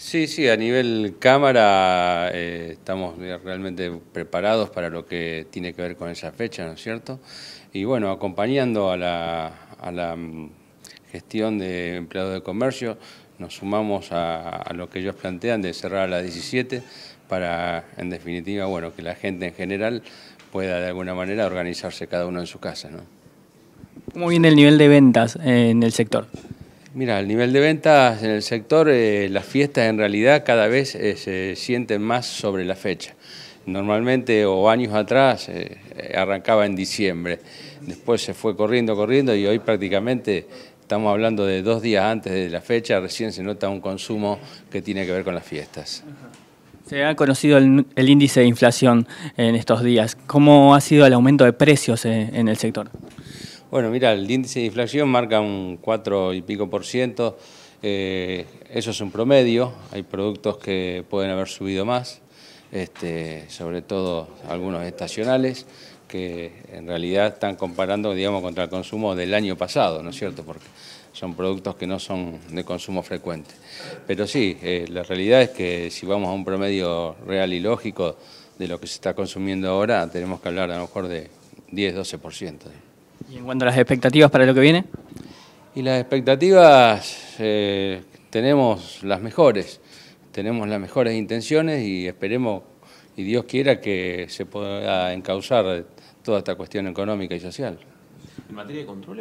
Sí, sí, a nivel cámara eh, estamos realmente preparados para lo que tiene que ver con esa fecha, ¿no es cierto? Y bueno, acompañando a la, mm, gestión de empleados de comercio, nos sumamos a, lo que ellos plantean de cerrar a las 17 para, en definitiva, bueno, que la gente en general pueda de alguna manera organizarse cada uno en su casa, ¿no? ¿Cómo viene el nivel de ventas eh, en el sector? Mira, el nivel de ventas en el sector, eh, las fiestas en realidad cada vez eh, se sienten más sobre la fecha. Normalmente o años atrás eh, arrancaba en diciembre, después se fue corriendo, corriendo y hoy prácticamente estamos hablando de dos días antes de la fecha, recién se nota un consumo que tiene que ver con las fiestas. Se ha conocido el, índice de inflación en estos días. ¿Cómo ha sido el aumento de precios en el sector? Bueno, mira, el índice de inflación marca un 4 y pico por ciento. Eh, eso es un promedio. Hay productos que pueden haber subido más, este, sobre todo algunos estacionales que en realidad están comparando, digamos, contra el consumo del año pasado, ¿no es cierto? Porque son productos que no son de consumo frecuente. Pero sí, eh, la realidad es que si vamos a un promedio real y lógico de lo que se está consumiendo ahora, tenemos que hablar a lo mejor de 10-12%. ¿Y en cuanto a las expectativas para lo que viene? Y las expectativas eh, tenemos las mejores, tenemos las mejores intenciones y esperemos y Dios quiera que se pueda encauzar toda esta cuestión económica y social. ¿En materia de control?